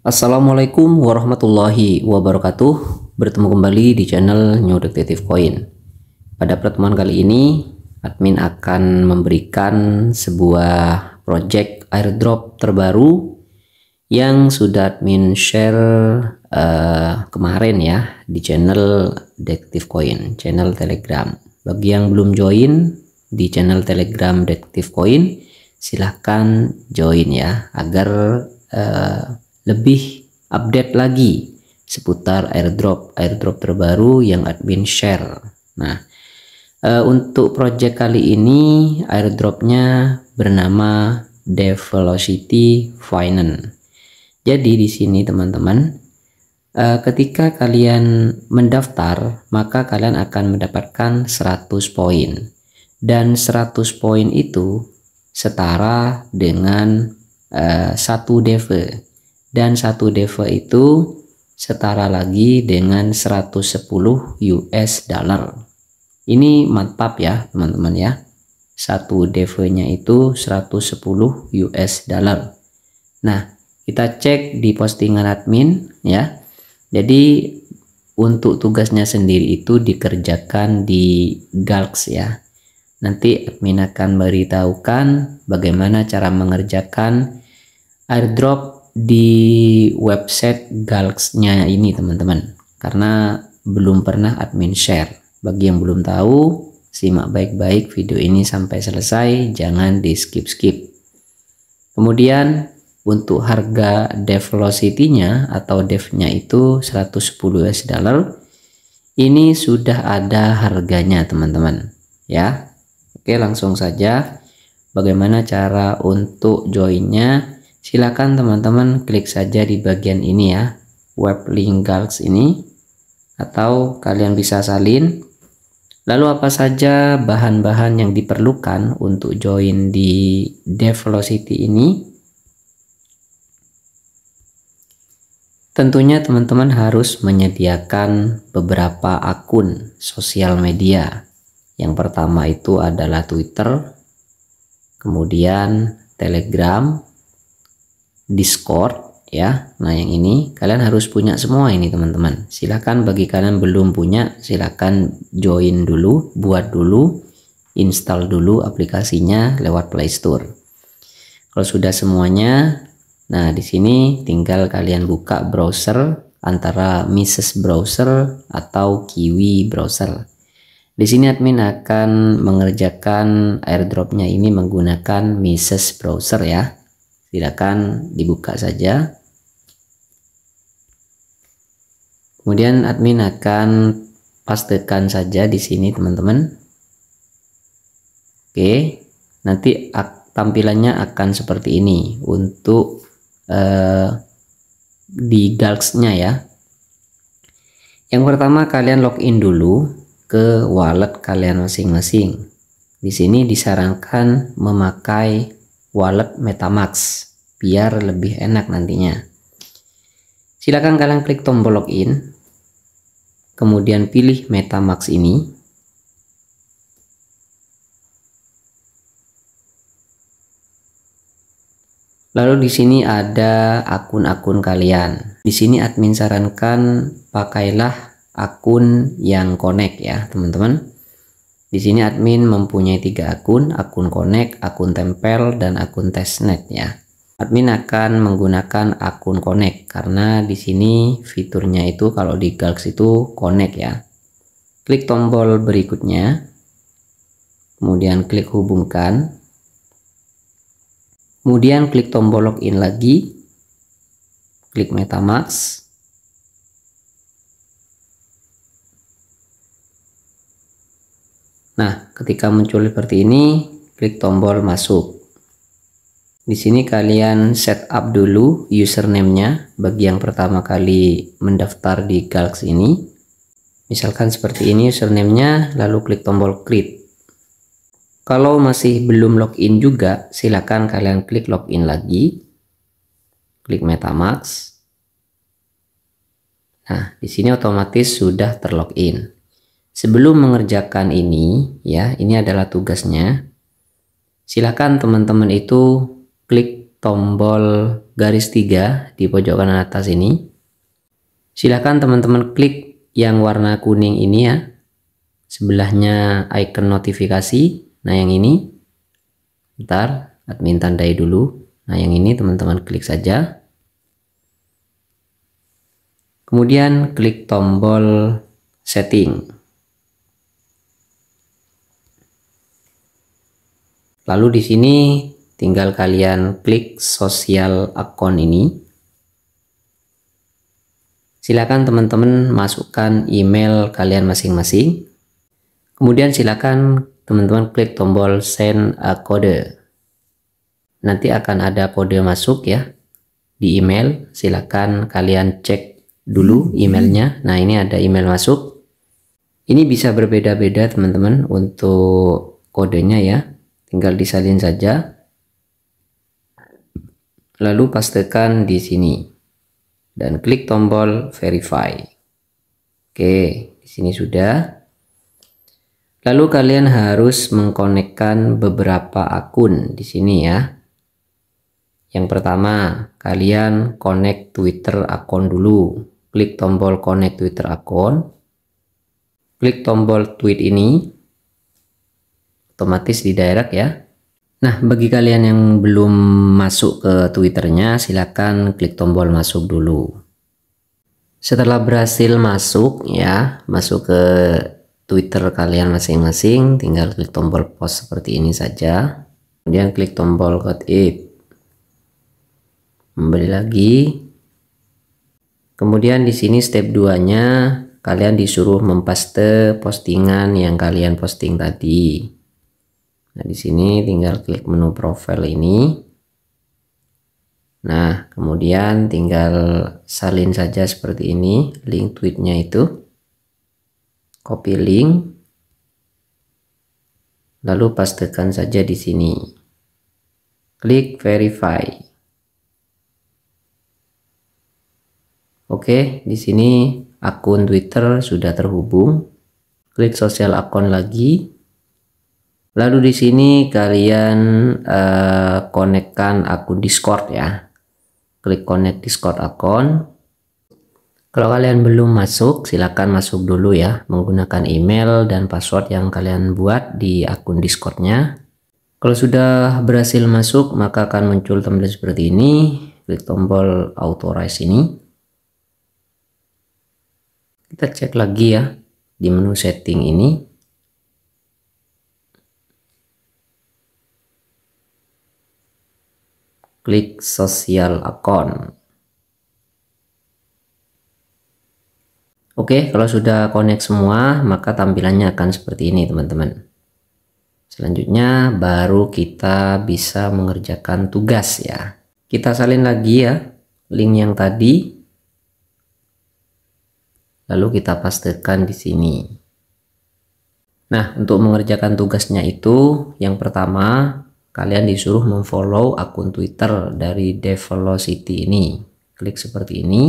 Assalamualaikum warahmatullahi wabarakatuh Bertemu kembali di channel New Detective Coin Pada pertemuan kali ini Admin akan memberikan sebuah project airdrop terbaru Yang sudah admin share uh, kemarin ya Di channel Detective Coin, channel telegram Bagi yang belum join di channel telegram Detective Coin Silahkan join ya Agar uh, lebih update lagi seputar airdrop airdrop terbaru yang admin share nah uh, untuk project kali ini airdropnya bernama Develocity Finance jadi di sini teman-teman uh, ketika kalian mendaftar maka kalian akan mendapatkan 100 poin dan 100 poin itu setara dengan eh, uh, deve dan satu DEVA itu setara lagi dengan 110 US dollar. Ini mantap ya, teman-teman ya. Satu DEVA-nya itu 110 US dollar. Nah, kita cek di postingan admin ya. Jadi untuk tugasnya sendiri itu dikerjakan di Galks ya. Nanti admin akan beritahukan bagaimana cara mengerjakan airdrop di website galaxy ini teman-teman karena belum pernah admin share. Bagi yang belum tahu, simak baik-baik video ini sampai selesai, jangan di skip-skip. Kemudian untuk harga dev velocity-nya atau dev-nya itu 110 US dollar. Ini sudah ada harganya, teman-teman. Ya. Oke, langsung saja bagaimana cara untuk joinnya nya Silakan teman-teman klik saja di bagian ini ya, web link Galaxy ini atau kalian bisa salin. Lalu apa saja bahan-bahan yang diperlukan untuk join di Devlocity ini? Tentunya teman-teman harus menyediakan beberapa akun sosial media. Yang pertama itu adalah Twitter, kemudian Telegram, Discord ya. Nah, yang ini kalian harus punya semua ini teman-teman. Silahkan bagi kalian belum punya, silahkan join dulu, buat dulu, install dulu aplikasinya lewat Play Store. Kalau sudah semuanya, nah di sini tinggal kalian buka browser antara Mrs. Browser atau Kiwi Browser. Di sini admin akan mengerjakan airdropnya ini menggunakan Mrs. Browser ya silakan dibuka saja kemudian admin akan pastekan saja di sini teman-teman oke nanti tampilannya akan seperti ini untuk eh, di Gulks-nya ya yang pertama kalian login dulu ke wallet kalian masing-masing di sini disarankan memakai wallet Metamax biar lebih enak nantinya. Silakan kalian klik tombol login, kemudian pilih Metamax ini. Lalu di sini ada akun-akun kalian. Di sini admin sarankan pakailah akun yang connect ya, teman-teman. Di sini admin mempunyai tiga akun, akun connect, akun tempel, dan akun testnet ya. Admin akan menggunakan akun connect karena di sini fiturnya itu kalau di Galaxy itu connect ya. Klik tombol berikutnya, kemudian klik hubungkan, kemudian klik tombol login lagi, klik MetaMask, Nah, ketika muncul seperti ini, klik tombol masuk. Di sini kalian setup dulu username-nya bagi yang pertama kali mendaftar di Galaxy ini. Misalkan seperti ini username-nya, lalu klik tombol create. Kalau masih belum login juga, silakan kalian klik login lagi. Klik MetaMask. Nah, di sini otomatis sudah terlogin. Sebelum mengerjakan ini, ya, ini adalah tugasnya. Silakan teman-teman itu klik tombol garis tiga di pojok kanan atas ini. Silakan teman-teman klik yang warna kuning ini ya. Sebelahnya icon notifikasi. Nah, yang ini. Bentar, admin tandai dulu. Nah, yang ini teman-teman klik saja. Kemudian klik tombol setting. Lalu di sini tinggal kalian klik sosial account ini. Silakan teman-teman masukkan email kalian masing-masing. Kemudian silakan teman-teman klik tombol send a code. Nanti akan ada kode masuk ya di email. Silakan kalian cek dulu emailnya. Nah ini ada email masuk. Ini bisa berbeda-beda teman-teman untuk kodenya ya tinggal disalin saja lalu pastikan di sini dan klik tombol verify oke di sini sudah lalu kalian harus mengkonekkan beberapa akun di sini ya yang pertama kalian connect Twitter akun dulu klik tombol connect Twitter akun klik tombol tweet ini otomatis di direct ya. Nah, bagi kalian yang belum masuk ke Twitternya, silakan klik tombol masuk dulu. Setelah berhasil masuk ya, masuk ke Twitter kalian masing-masing, tinggal klik tombol post seperti ini saja. Kemudian klik tombol got it. Kembali lagi. Kemudian di sini step 2-nya kalian disuruh mempaste postingan yang kalian posting tadi. Nah, di sini tinggal klik menu profil ini. Nah, kemudian tinggal salin saja seperti ini link tweetnya itu. Copy link. Lalu pastikan saja di sini. Klik verify. Oke, di sini akun Twitter sudah terhubung. Klik sosial akun lagi. Lalu di sini kalian uh, konekkan akun Discord ya. Klik connect Discord account. Kalau kalian belum masuk, silakan masuk dulu ya menggunakan email dan password yang kalian buat di akun Discordnya. Kalau sudah berhasil masuk, maka akan muncul template seperti ini. Klik tombol authorize ini. Kita cek lagi ya di menu setting ini klik social account. Oke, kalau sudah connect semua, maka tampilannya akan seperti ini, teman-teman. Selanjutnya, baru kita bisa mengerjakan tugas ya. Kita salin lagi ya, link yang tadi. Lalu kita pastekan di sini. Nah, untuk mengerjakan tugasnya itu, yang pertama, kalian disuruh memfollow akun Twitter dari Develocity ini. Klik seperti ini.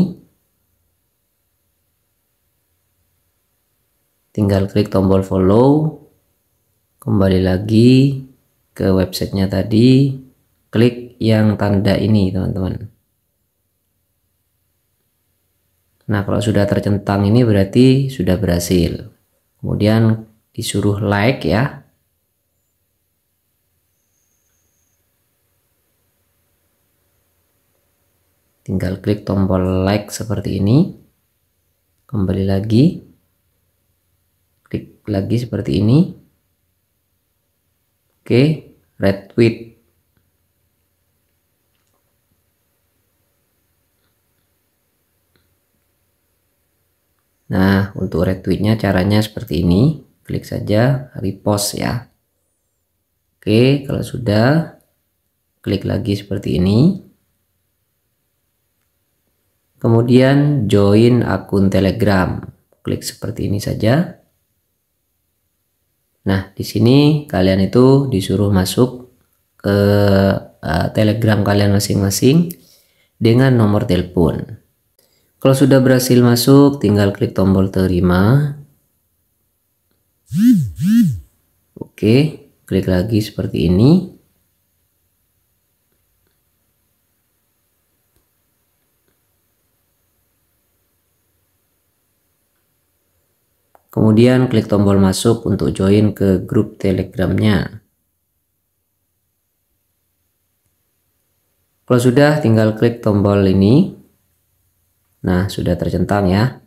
Tinggal klik tombol follow. Kembali lagi ke websitenya tadi. Klik yang tanda ini teman-teman. Nah, kalau sudah tercentang ini berarti sudah berhasil. Kemudian disuruh like ya. tinggal klik tombol like seperti ini kembali lagi klik lagi seperti ini oke retweet nah untuk retweetnya caranya seperti ini klik saja repost ya oke kalau sudah klik lagi seperti ini Kemudian join akun Telegram. Klik seperti ini saja. Nah, di sini kalian itu disuruh masuk ke uh, Telegram kalian masing-masing dengan nomor telepon. Kalau sudah berhasil masuk, tinggal klik tombol terima. Oke, klik lagi seperti ini. Kemudian klik tombol masuk untuk join ke grup telegramnya. Kalau sudah tinggal klik tombol ini. Nah sudah tercentang ya.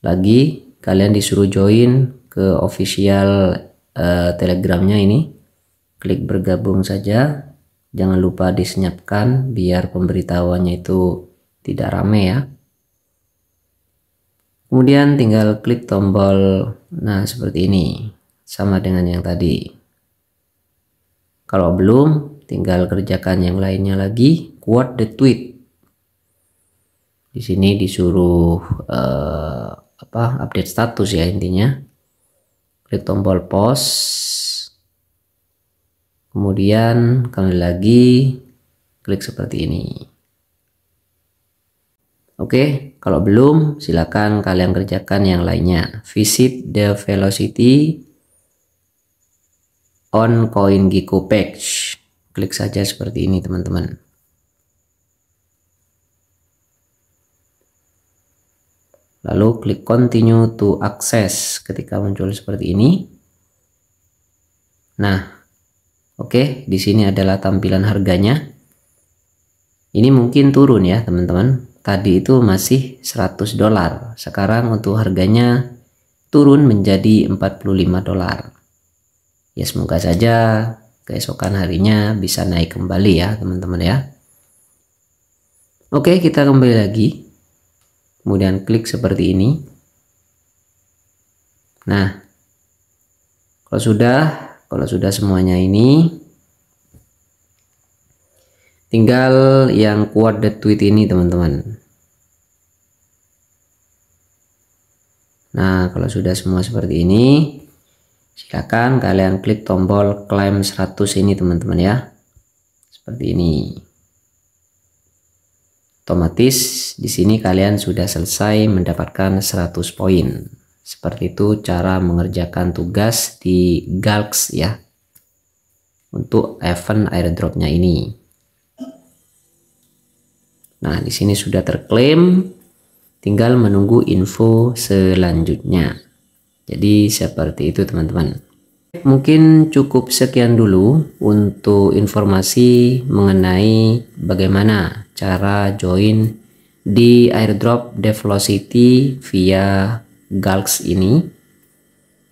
Lagi kalian disuruh join ke official uh, telegramnya ini. Klik bergabung saja. Jangan lupa disenyapkan biar pemberitahuannya itu tidak rame ya kemudian tinggal klik tombol nah seperti ini sama dengan yang tadi kalau belum tinggal kerjakan yang lainnya lagi quote the tweet di sini disuruh uh, apa update status ya intinya klik tombol post kemudian kembali lagi klik seperti ini oke kalau belum, silakan kalian kerjakan yang lainnya. Visit the velocity on CoinGecko page. Klik saja seperti ini, teman-teman. Lalu klik continue to access ketika muncul seperti ini. Nah, oke, okay, di sini adalah tampilan harganya. Ini mungkin turun ya, teman-teman tadi itu masih 100 dolar. Sekarang untuk harganya turun menjadi 45 dolar. Ya semoga saja keesokan harinya bisa naik kembali ya teman-teman ya. Oke kita kembali lagi. Kemudian klik seperti ini. Nah kalau sudah, kalau sudah semuanya ini tinggal yang kuat the tweet ini teman-teman nah kalau sudah semua seperti ini silakan kalian klik tombol claim 100 ini teman-teman ya seperti ini otomatis di sini kalian sudah selesai mendapatkan 100 poin seperti itu cara mengerjakan tugas di Galks ya untuk event airdropnya ini Nah, di sini sudah terklaim, tinggal menunggu info selanjutnya. Jadi seperti itu teman-teman. Mungkin cukup sekian dulu untuk informasi mengenai bagaimana cara join di airdrop Devlocity via Galx ini.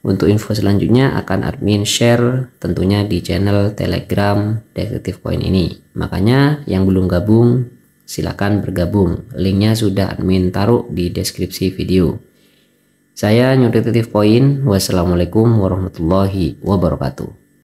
Untuk info selanjutnya akan admin share tentunya di channel Telegram Detektif Coin ini. Makanya yang belum gabung Silakan bergabung. Linknya sudah admin taruh di deskripsi video. Saya Nyuti Titif Point. Wassalamualaikum warahmatullahi wabarakatuh.